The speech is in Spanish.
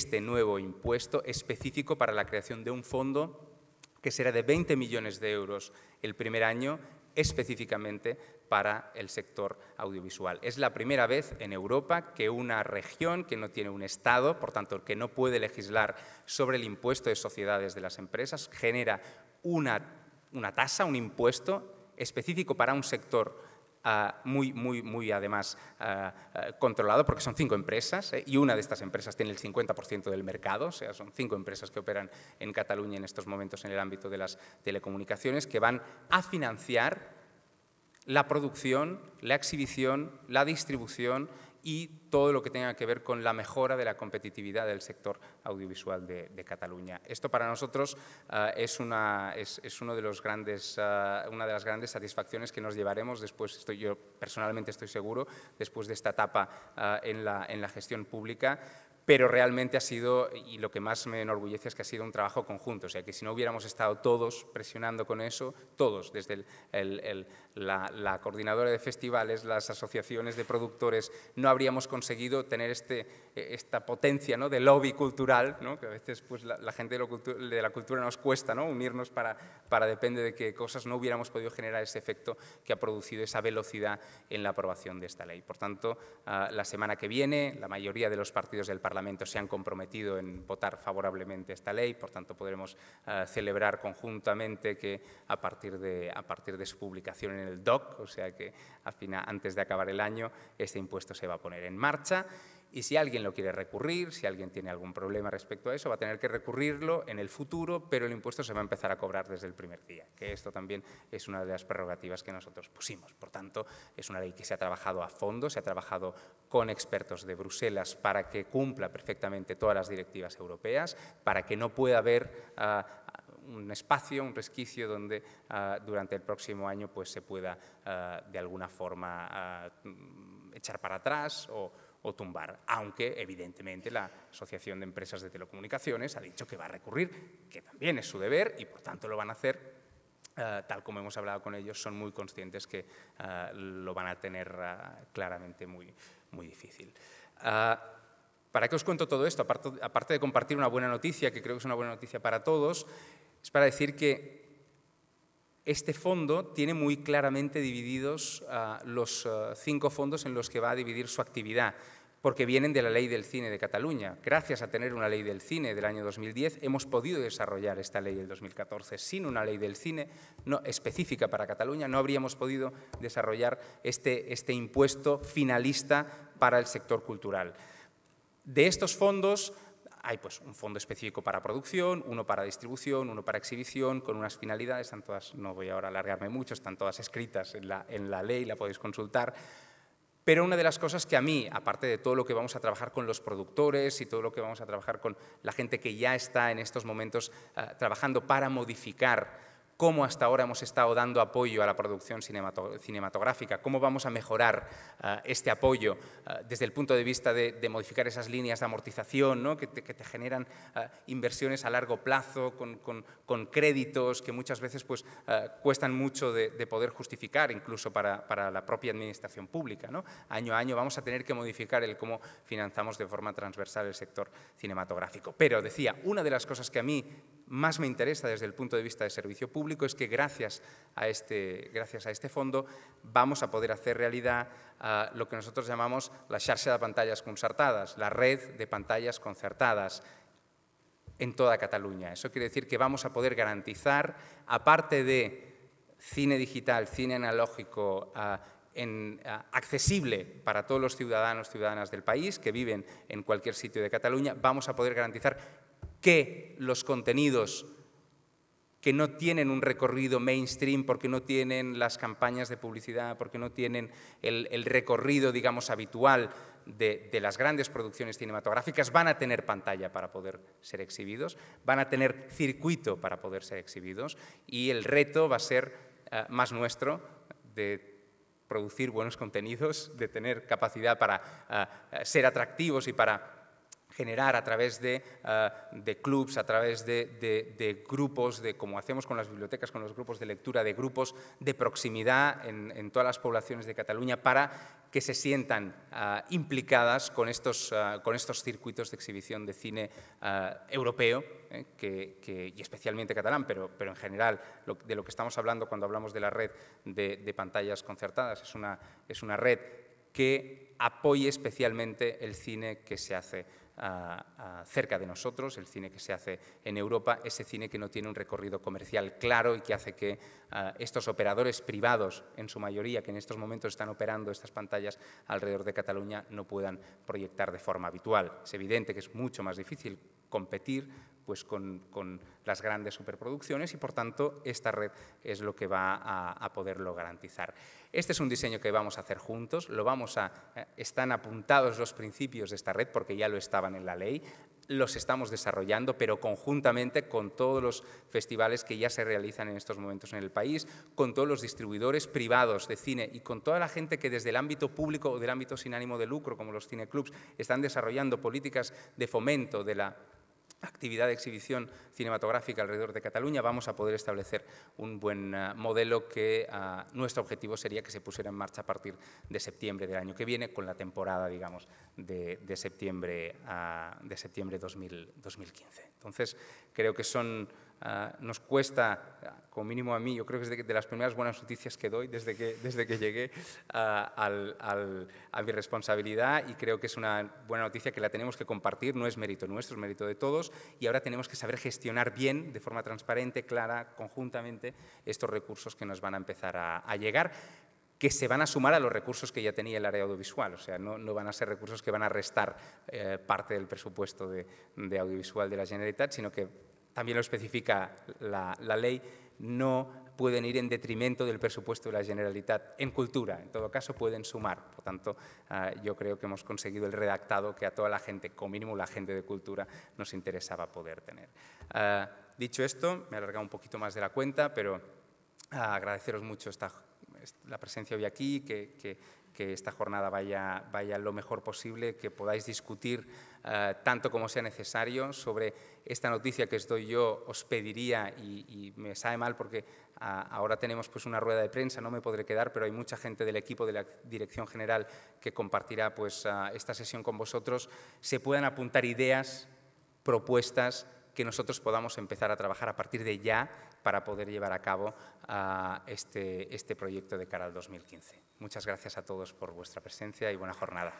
este nuevo impuesto específico para la creación de un fondo que será de 20 millones de euros el primer año específicamente para el sector audiovisual. Es la primera vez en Europa que una región que no tiene un Estado, por tanto que no puede legislar sobre el impuesto de sociedades de las empresas, genera una, una tasa, un impuesto específico para un sector muy, muy, muy además controlado, porque son cinco empresas ¿eh? y una de estas empresas tiene el 50% del mercado, o sea, son cinco empresas que operan en Cataluña en estos momentos en el ámbito de las telecomunicaciones, que van a financiar la producción, la exhibición, la distribución y todo lo que tenga que ver con la mejora de la competitividad del sector audiovisual de, Cataluña. Esto para nosotros eh, es, una, es, uno de los grandes, eh, una de las grandes satisfacciones que nos llevaremos después, estoy, yo personalmente estoy seguro, después de esta etapa eh, en, la, en la gestión pública, pero realmente ha sido, y lo que más me enorgullece es que ha sido un trabajo conjunto, o sea que si no hubiéramos estado todos presionando con eso, todos, desde la, coordinadora de festivales, las asociaciones de productores, no habríamos conseguido tener este, e, esta potencia ¿no? de lobby cultural, ¿no? que a veces pues, la, gente de, la cultura nos cuesta ¿no? unirnos para, para, depende de qué cosas, no hubiéramos podido generar ese efecto que ha producido esa velocidad en la aprobación de esta ley. Por tanto, ah, la semana que viene, la mayoría de los partidos del Parlamento se han comprometido en votar favorablemente esta ley, por tanto podremos eh, celebrar conjuntamente que a partir, de, a partir de su publicación en el DOC, o sea que antes de acabar el año, este impuesto se va a poner en marcha. Y si alguien lo quiere recurrir, si alguien tiene algún problema respecto a eso, va a tener que recurrirlo en el futuro, pero el impuesto se va a empezar a cobrar desde el primer día, que esto también es una de las prerrogativas que nosotros pusimos. Por tanto, es una ley que se ha trabajado a fondo, se ha trabajado con expertos de Bruselas para que cumpla perfectamente todas las directivas europeas, para que no pueda haber ah, un espacio, un resquicio donde ah, durante el próximo año pues, se pueda ah, de alguna forma echar para atrás o, o tumbar, aunque evidentemente la Asociación de Empresas de Telecomunicaciones ha dicho que va a recurrir, que también es su deber y por tanto lo van a hacer. Eh, tal como hemos hablado con ellos, son muy conscientes que eh, lo van a tener eh, claramente muy, muy difícil. ¿Para qué os cuento todo esto? Aparte, aparte de compartir una buena noticia, que creo que es una buena noticia para todos, es para decir que este fondo tiene muy claramente divididos ah, los ah, cinco fondos en los que va a dividir su actividad, porque vienen de la ley del cine de Cataluña. Gracias a tener una ley del cine del año 2010, hemos podido desarrollar esta ley del 2014. Sin una ley del cine específica para Cataluña, no habríamos podido desarrollar este, este impuesto finalista para el sector cultural. De estos fondos, hay pues, un fondo específico para producción, uno para distribución, uno para exhibición, con unas finalidades, están todas, no voy ahora a alargarme mucho, están todas escritas en la, en la ley, la podéis consultar. Pero una de las cosas que a mí, aparte de todo lo que vamos a trabajar con los productores y todo lo que vamos a trabajar con la gente que ya está en estos momentos eh, trabajando para modificar cómo hasta ahora hemos estado dando apoyo a la producción cinematográfica, cómo vamos a mejorar eh, este apoyo eh, desde el punto de vista de, modificar esas líneas de amortización que, te, generan eh, inversiones a largo plazo con, créditos que muchas veces pues, cuestan mucho de, poder justificar incluso para, la propia administración pública. Año a año vamos a tener que modificar el cómo financiamos de forma transversal el sector cinematográfico. Pero decía, una de las cosas que a mí más me interesa desde el punto de vista de servicio público es que gracias a este, gracias a este fondo vamos a poder hacer realidad ah, lo que nosotros llamamos la xarxa de pantallas concertadas, la red de pantallas concertadas en toda Cataluña. Eso quiere decir que vamos a poder garantizar, aparte de cine digital, cine analógico, ah, ah, accesible para todos los ciudadanos, y ciudadanas del país que viven en cualquier sitio de Cataluña, vamos a poder garantizar que los contenidos que no tienen un recorrido mainstream porque no tienen las campañas de publicidad, porque no tienen el, recorrido, digamos, habitual de, las grandes producciones cinematográficas, van a tener pantalla para poder ser exhibidos, van a tener circuito para poder ser exhibidos y el reto va a ser eh, más nuestro de producir buenos contenidos, de tener capacidad para eh, eh, ser atractivos y para generar a través de, eh, clubs, a través de, grupos, de como hacemos con las bibliotecas, con los grupos de lectura, de grupos de proximidad en, todas las poblaciones de Cataluña para que se sientan eh, implicadas eh, con estos, circuitos de exhibición de cine europeo y especialmente catalán, pero, en general de lo que estamos hablando cuando hablamos de la red de, pantallas concertadas. Es una, es una red que apoye especialmente el cine que se hace cerca de nosotros, el cine que se hace en Europa, ese cine que no tiene un recorrido comercial claro y que hace que ah, estos operadores privados, en su mayoría, que en estos momentos están operando estas pantallas alrededor de Cataluña, no puedan proyectar de forma habitual. Es evidente que es mucho más difícil competir pues, con, las grandes superproducciones y por tanto esta red es lo que va a, a, poderlo garantizar. Este es un diseño que vamos a hacer juntos, lo vamos a, eh, están apuntados los principios de esta red porque ya lo estaban en la ley, los estamos desarrollando, pero conjuntamente con todos los festivales que ya se realizan en estos momentos en el país, con todos los distribuidores privados de cine y con toda la gente que desde el ámbito público o del ámbito sin ánimo de lucro, como los cineclubs, están desarrollando políticas de fomento de la actividad de exhibición cinematográfica alrededor de Cataluña, vamos a poder establecer un buen eh, modelo que ah, nuestro objetivo sería que se pusiera en marcha a partir de septiembre del año que viene, con la temporada, digamos, de, de septiembre, ah, de septiembre 2015. Entonces, creo que son Ah, nos cuesta, ah, como mínimo a mí, yo creo que es de, las primeras buenas noticias que doy desde que, desde que llegué ah, a mi responsabilidad y creo que es una buena noticia que la tenemos que compartir, no es mérito nuestro, es mérito de todos y ahora tenemos que saber gestionar bien, de forma transparente, clara, conjuntamente, estos recursos que nos van a empezar a, llegar que se van a sumar a los recursos que ya tenía el área audiovisual. O sea, no, van a ser recursos que van a restar eh, parte del presupuesto de, audiovisual de la Generalitat, sino que también lo especifica la, ley, no pueden ir en detrimento del presupuesto de la Generalitat en cultura, en todo caso pueden sumar. Por tanto, ah, yo creo que hemos conseguido el redactado que a toda la gente, como mínimo la gente de cultura, nos interesaba poder tener. Ah, dicho esto, me he alargado un poquito más de la cuenta, pero ah, agradeceros mucho esta la presencia hoy aquí, que, esta jornada vaya, vaya, lo mejor posible, que podáis discutir eh, tanto como sea necesario sobre esta noticia que os doy yo, os pediría, y, me sabe mal porque ahora tenemos pues, una rueda de prensa, no me podré quedar, pero hay mucha gente del equipo de la Dirección General que compartirá pues, eh, esta sesión con vosotros, se puedan apuntar ideas, propuestas, que nosotros podamos empezar a trabajar a partir de ya para poder llevar a cabo ah, este, este proyecto de cara al 2015. Muchas gracias a todos por vuestra presencia y buena jornada.